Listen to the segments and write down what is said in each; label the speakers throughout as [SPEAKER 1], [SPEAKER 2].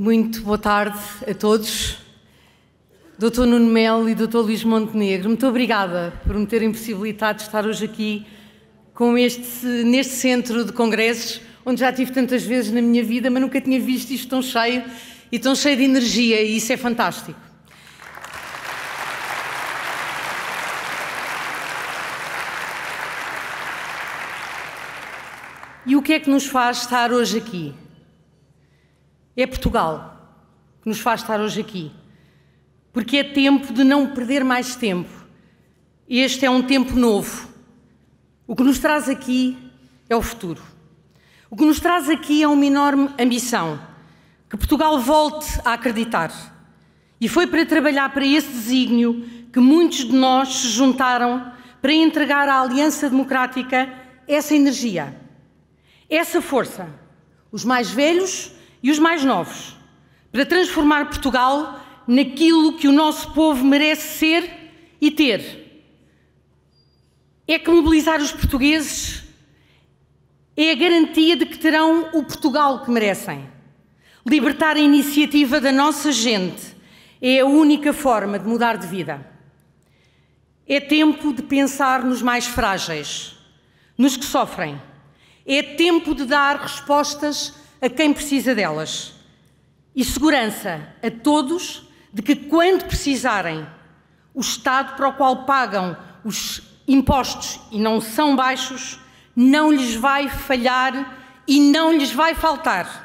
[SPEAKER 1] Muito boa tarde a todos. Dr. Nuno Melo e Dr. Luís Montenegro, muito obrigada por me terem possibilitado de estar hoje aqui com este, neste centro de congressos, onde já tive tantas vezes na minha vida, mas nunca tinha visto isto tão cheio e tão cheio de energia, e isso é fantástico. E o que é que nos faz estar hoje aqui? é Portugal que nos faz estar hoje aqui. Porque é tempo de não perder mais tempo. Este é um tempo novo. O que nos traz aqui é o futuro. O que nos traz aqui é uma enorme ambição: que Portugal volte a acreditar. E foi para trabalhar para esse desígnio que muitos de nós se juntaram para entregar à Aliança Democrática essa energia, essa força. Os mais velhos e os mais novos para transformar Portugal naquilo que o nosso povo merece ser e ter. É que mobilizar os portugueses é a garantia de que terão o Portugal que merecem. Libertar a iniciativa da nossa gente é a única forma de mudar de vida. É tempo de pensar nos mais frágeis, nos que sofrem. É tempo de dar respostas a quem precisa delas e segurança a todos de que, quando precisarem, o Estado para o qual pagam os impostos e não são baixos não lhes vai falhar e não lhes vai faltar.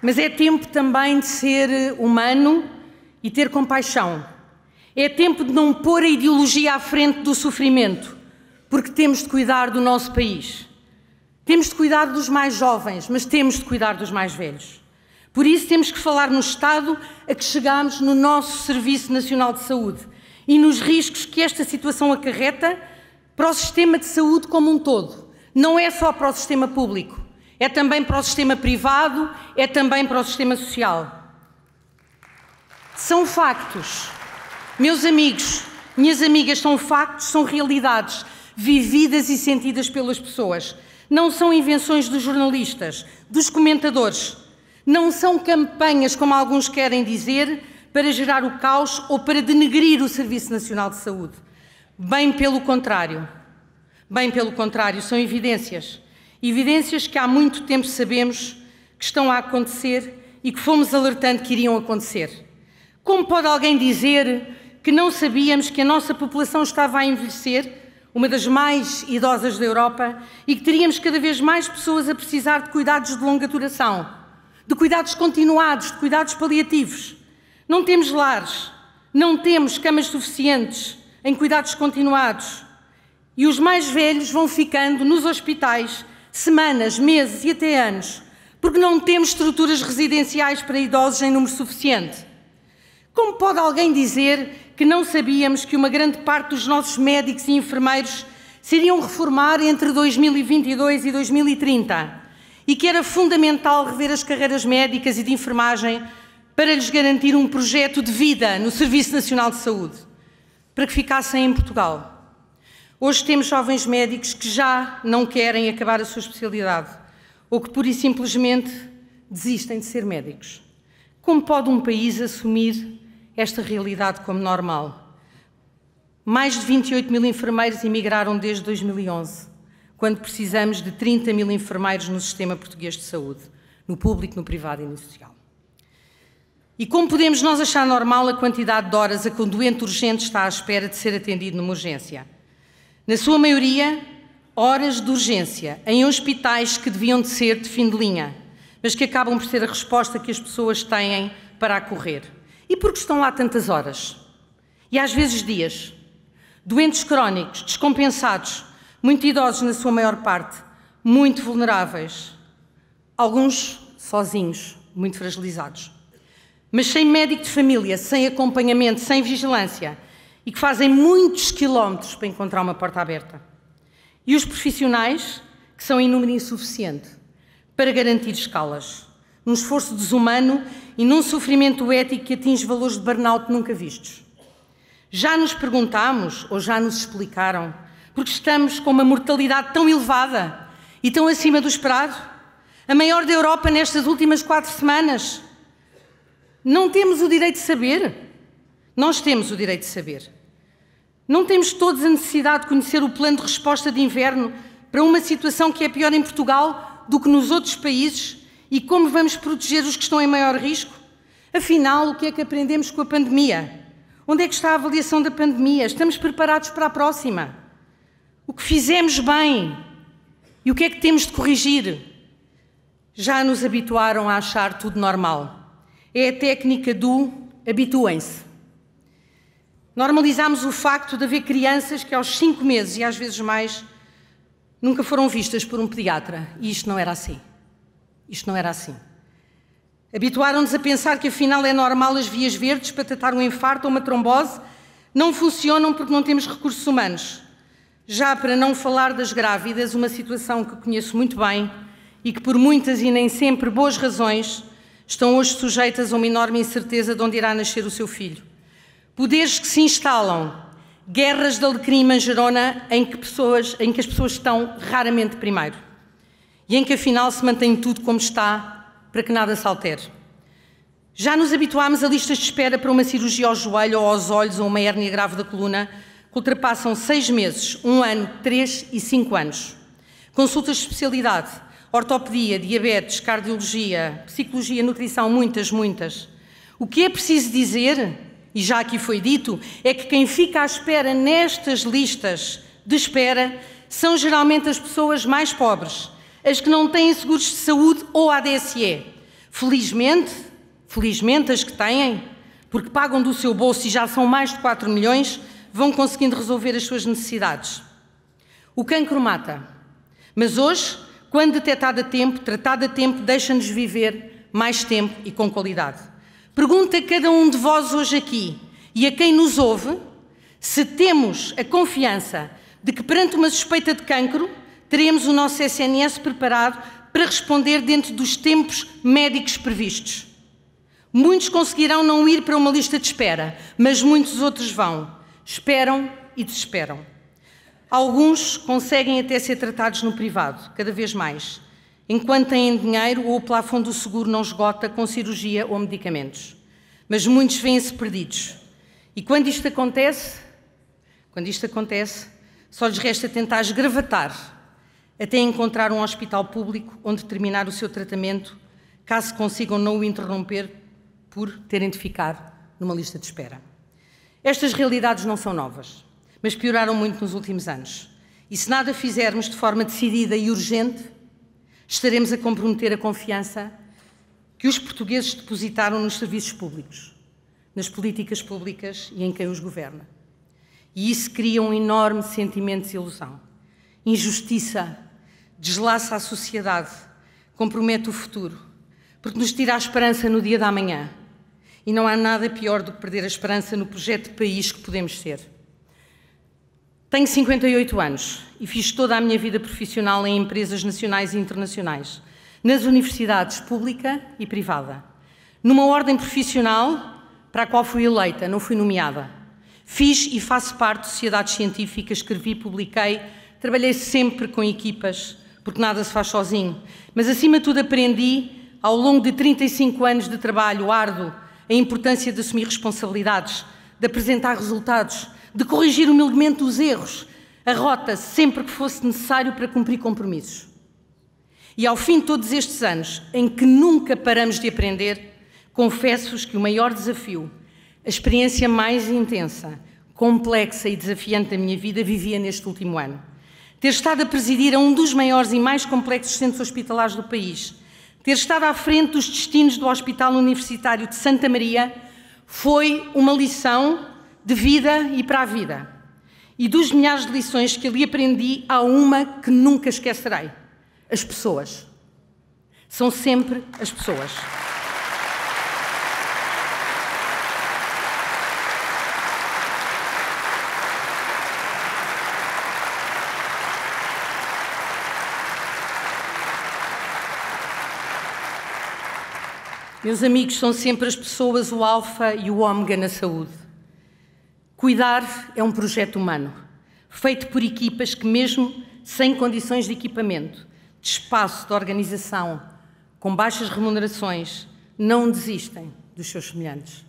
[SPEAKER 1] Mas é tempo também de ser humano e ter compaixão é tempo de não pôr a ideologia à frente do sofrimento, porque temos de cuidar do nosso país. Temos de cuidar dos mais jovens, mas temos de cuidar dos mais velhos. Por isso temos que falar no Estado a que chegamos no nosso Serviço Nacional de Saúde e nos riscos que esta situação acarreta para o sistema de saúde como um todo. Não é só para o sistema público, é também para o sistema privado, é também para o sistema social. São factos. Meus amigos, minhas amigas, são factos, são realidades vividas e sentidas pelas pessoas. Não são invenções dos jornalistas, dos comentadores. Não são campanhas, como alguns querem dizer, para gerar o caos ou para denegrir o Serviço Nacional de Saúde. Bem pelo contrário. Bem pelo contrário, são evidências. Evidências que há muito tempo sabemos que estão a acontecer e que fomos alertando que iriam acontecer. Como pode alguém dizer que não sabíamos que a nossa população estava a envelhecer, uma das mais idosas da Europa, e que teríamos cada vez mais pessoas a precisar de cuidados de longa duração, de cuidados continuados, de cuidados paliativos. Não temos lares, não temos camas suficientes em cuidados continuados. E os mais velhos vão ficando nos hospitais semanas, meses e até anos, porque não temos estruturas residenciais para idosos em número suficiente. Como pode alguém dizer que não sabíamos que uma grande parte dos nossos médicos e enfermeiros seriam reformar entre 2022 e 2030 e que era fundamental rever as carreiras médicas e de enfermagem para lhes garantir um projeto de vida no Serviço Nacional de Saúde, para que ficassem em Portugal. Hoje temos jovens médicos que já não querem acabar a sua especialidade ou que pura e simplesmente desistem de ser médicos. Como pode um país assumir esta realidade como normal. Mais de 28 mil enfermeiros emigraram desde 2011, quando precisamos de 30 mil enfermeiros no sistema português de saúde, no público, no privado e no social. E como podemos nós achar normal a quantidade de horas a que um doente urgente está à espera de ser atendido numa urgência? Na sua maioria, horas de urgência em hospitais que deviam de ser de fim de linha, mas que acabam por ser a resposta que as pessoas têm para acorrer. correr. E porque estão lá tantas horas? E às vezes dias. Doentes crónicos, descompensados, muito idosos na sua maior parte, muito vulneráveis. Alguns sozinhos, muito fragilizados. Mas sem médico de família, sem acompanhamento, sem vigilância e que fazem muitos quilómetros para encontrar uma porta aberta. E os profissionais, que são em número insuficiente para garantir escalas num esforço desumano e num sofrimento ético que atinge valores de burnout nunca vistos. Já nos perguntamos, ou já nos explicaram, porque estamos com uma mortalidade tão elevada e tão acima do esperado? A maior da Europa nestas últimas quatro semanas. Não temos o direito de saber. Nós temos o direito de saber. Não temos todos a necessidade de conhecer o plano de resposta de inverno para uma situação que é pior em Portugal do que nos outros países e como vamos proteger os que estão em maior risco? Afinal, o que é que aprendemos com a pandemia? Onde é que está a avaliação da pandemia? Estamos preparados para a próxima? O que fizemos bem? E o que é que temos de corrigir? Já nos habituaram a achar tudo normal. É a técnica do habituem-se. Normalizámos o facto de haver crianças que aos cinco meses e às vezes mais nunca foram vistas por um pediatra. E isto não era assim. Isto não era assim. Habituaram-nos a pensar que afinal é normal as vias verdes para tratar um infarto ou uma trombose não funcionam porque não temos recursos humanos. Já para não falar das grávidas, uma situação que conheço muito bem e que por muitas e nem sempre boas razões estão hoje sujeitas a uma enorme incerteza de onde irá nascer o seu filho. Poderes que se instalam, guerras de alecrim e Gerona em que, pessoas, em que as pessoas estão raramente primeiro e em que afinal se mantém tudo como está para que nada se altere. Já nos habituámos a listas de espera para uma cirurgia ao joelho ou aos olhos ou uma hérnia grave da coluna que ultrapassam seis meses, um ano, três e cinco anos. Consultas de especialidade, ortopedia, diabetes, cardiologia, psicologia, nutrição, muitas, muitas. O que é preciso dizer, e já aqui foi dito, é que quem fica à espera nestas listas de espera são geralmente as pessoas mais pobres, as que não têm seguros de saúde ou ADSE. Felizmente, felizmente as que têm, porque pagam do seu bolso e já são mais de 4 milhões, vão conseguindo resolver as suas necessidades. O cancro mata, mas hoje, quando detectado a tempo, tratado a tempo, deixa-nos viver mais tempo e com qualidade. Pergunta a cada um de vós hoje aqui e a quem nos ouve se temos a confiança de que perante uma suspeita de cancro teremos o nosso SNS preparado para responder dentro dos tempos médicos previstos. Muitos conseguirão não ir para uma lista de espera, mas muitos outros vão. Esperam e desesperam. Alguns conseguem até ser tratados no privado, cada vez mais, enquanto têm dinheiro ou o plafond do seguro não esgota com cirurgia ou medicamentos. Mas muitos vêm-se perdidos. E quando isto acontece, quando isto acontece, só lhes resta tentar esgravatar até encontrar um hospital público onde terminar o seu tratamento, caso consigam não o interromper por terem de ficar numa lista de espera. Estas realidades não são novas, mas pioraram muito nos últimos anos. E se nada fizermos de forma decidida e urgente, estaremos a comprometer a confiança que os portugueses depositaram nos serviços públicos, nas políticas públicas e em quem os governa. E isso cria um enorme sentimento de ilusão, injustiça deslaça a sociedade, compromete o futuro, porque nos tira a esperança no dia da manhã. E não há nada pior do que perder a esperança no projeto de país que podemos ser. Tenho 58 anos e fiz toda a minha vida profissional em empresas nacionais e internacionais, nas universidades pública e privada, numa ordem profissional para a qual fui eleita, não fui nomeada. Fiz e faço parte de sociedades científicas, escrevi, publiquei, trabalhei sempre com equipas, porque nada se faz sozinho, mas acima de tudo aprendi, ao longo de 35 anos de trabalho árduo, a importância de assumir responsabilidades, de apresentar resultados, de corrigir humildemente os erros, a rota sempre que fosse necessário para cumprir compromissos. E ao fim de todos estes anos, em que nunca paramos de aprender, confesso-vos que o maior desafio, a experiência mais intensa, complexa e desafiante da minha vida vivia neste último ano ter estado a presidir a um dos maiores e mais complexos centros hospitalares do país, ter estado à frente dos destinos do Hospital Universitário de Santa Maria, foi uma lição de vida e para a vida. E dos milhares de lições que ali aprendi, há uma que nunca esquecerei: as pessoas. São sempre as pessoas. Meus amigos, são sempre as pessoas o alfa e o ômega na saúde. Cuidar é um projeto humano, feito por equipas que, mesmo sem condições de equipamento, de espaço, de organização, com baixas remunerações, não desistem dos seus semelhantes.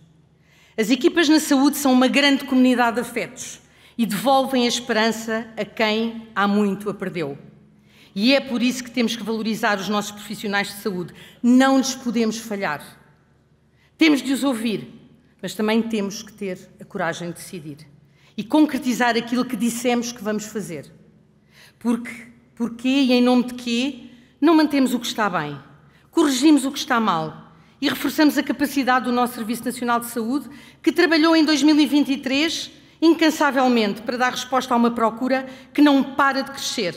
[SPEAKER 1] As equipas na saúde são uma grande comunidade de afetos e devolvem a esperança a quem há muito a perdeu. E é por isso que temos que valorizar os nossos profissionais de saúde. Não lhes podemos falhar. Temos de os ouvir, mas também temos que ter a coragem de decidir e concretizar aquilo que dissemos que vamos fazer. Porque, porquê e em nome de quê não mantemos o que está bem, corrigimos o que está mal e reforçamos a capacidade do nosso Serviço Nacional de Saúde, que trabalhou em 2023 incansavelmente para dar resposta a uma procura que não para de crescer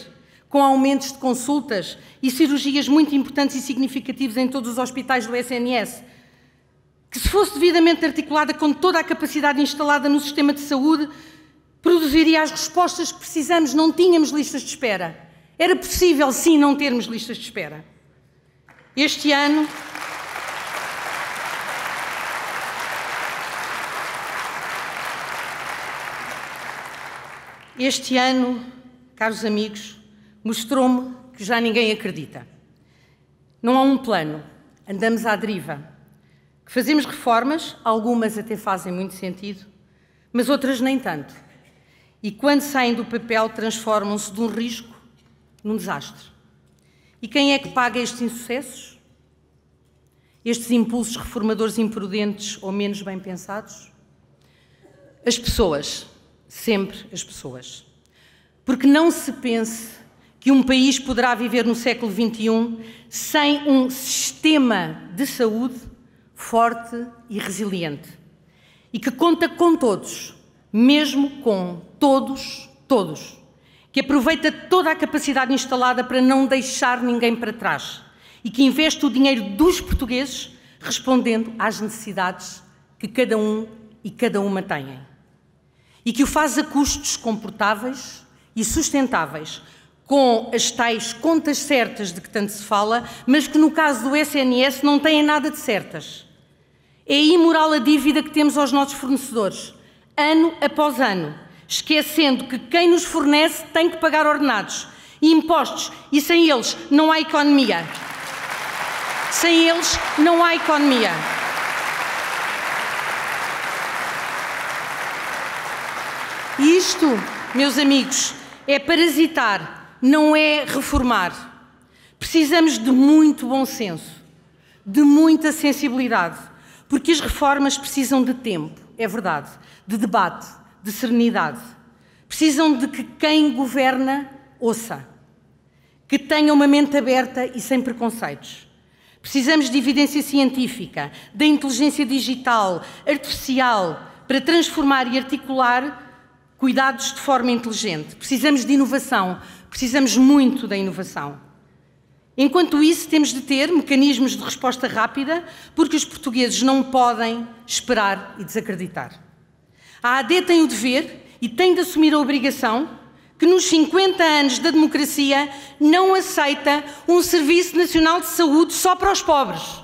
[SPEAKER 1] com aumentos de consultas e cirurgias muito importantes e significativas em todos os hospitais do SNS, que se fosse devidamente articulada com toda a capacidade instalada no sistema de saúde, produziria as respostas que precisamos. Não tínhamos listas de espera. Era possível, sim, não termos listas de espera. Este ano. Este ano, caros amigos, mostrou-me que já ninguém acredita. Não há um plano, andamos à deriva. Que fazemos reformas, algumas até fazem muito sentido, mas outras nem tanto. E quando saem do papel, transformam-se de um risco num desastre. E quem é que paga estes insucessos? Estes impulsos reformadores imprudentes ou menos bem pensados? As pessoas, sempre as pessoas. Porque não se pense que um país poderá viver no século XXI sem um sistema de saúde forte e resiliente e que conta com todos, mesmo com todos, todos, que aproveita toda a capacidade instalada para não deixar ninguém para trás e que investe o dinheiro dos portugueses respondendo às necessidades que cada um e cada uma têm e que o faz a custos comportáveis e sustentáveis com as tais contas certas de que tanto se fala, mas que no caso do SNS não têm nada de certas. É imoral a dívida que temos aos nossos fornecedores, ano após ano, esquecendo que quem nos fornece tem que pagar ordenados e impostos, e sem eles não há economia. Sem eles não há economia. E isto, meus amigos, é parasitar não é reformar. Precisamos de muito bom senso, de muita sensibilidade, porque as reformas precisam de tempo, é verdade, de debate, de serenidade. Precisam de que quem governa ouça, que tenha uma mente aberta e sem preconceitos. Precisamos de evidência científica, da inteligência digital, artificial, para transformar e articular cuidados de forma inteligente. Precisamos de inovação, Precisamos muito da inovação. Enquanto isso, temos de ter mecanismos de resposta rápida, porque os portugueses não podem esperar e desacreditar. A AD tem o dever e tem de assumir a obrigação que nos 50 anos da democracia não aceita um Serviço Nacional de Saúde só para os pobres.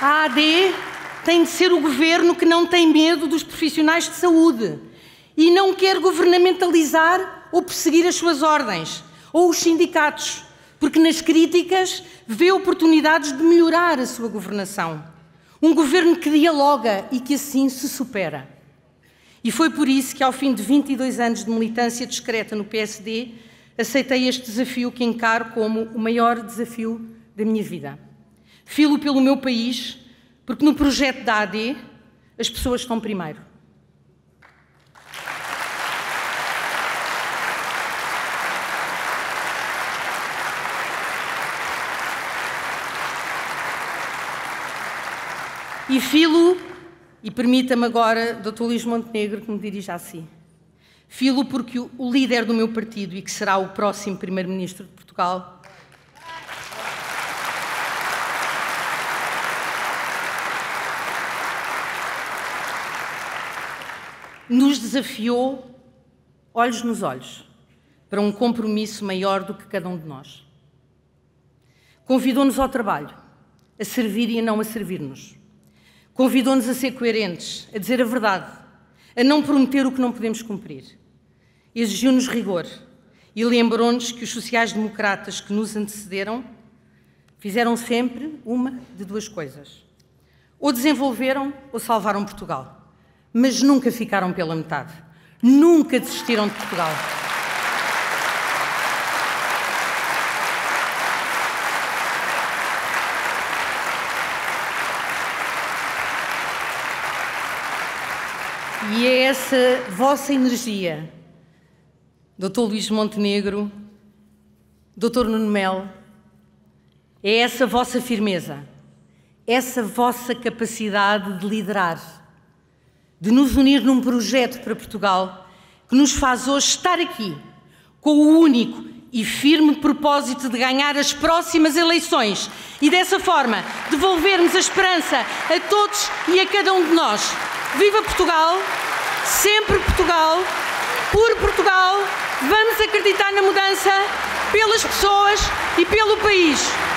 [SPEAKER 1] A AD tem de ser o governo que não tem medo dos profissionais de saúde e não quer governamentalizar ou perseguir as suas ordens ou os sindicatos, porque nas críticas vê oportunidades de melhorar a sua governação. Um governo que dialoga e que assim se supera. E foi por isso que, ao fim de 22 anos de militância discreta no PSD, aceitei este desafio que encaro como o maior desafio da minha vida. Filo pelo meu país, porque no projeto da AD as pessoas estão primeiro. E filo, e permita-me agora, Dr. Luís Montenegro, que me dirija assim. Filo porque o líder do meu partido e que será o próximo Primeiro-Ministro de Portugal nos desafiou, olhos nos olhos, para um compromisso maior do que cada um de nós. Convidou-nos ao trabalho, a servir e a não a servir-nos. Convidou-nos a ser coerentes, a dizer a verdade, a não prometer o que não podemos cumprir. Exigiu-nos rigor e lembrou-nos que os sociais-democratas que nos antecederam fizeram sempre uma de duas coisas: ou desenvolveram ou salvaram Portugal mas nunca ficaram pela metade. Nunca desistiram de Portugal. E é essa vossa energia, Dr. Luís Montenegro, Dr. Nuno Mel, é essa vossa firmeza, essa vossa capacidade de liderar de nos unir num projeto para Portugal que nos faz hoje estar aqui com o único e firme propósito de ganhar as próximas eleições e dessa forma devolvermos a esperança a todos e a cada um de nós. Viva Portugal, sempre Portugal, por Portugal, vamos acreditar na mudança pelas pessoas e pelo país.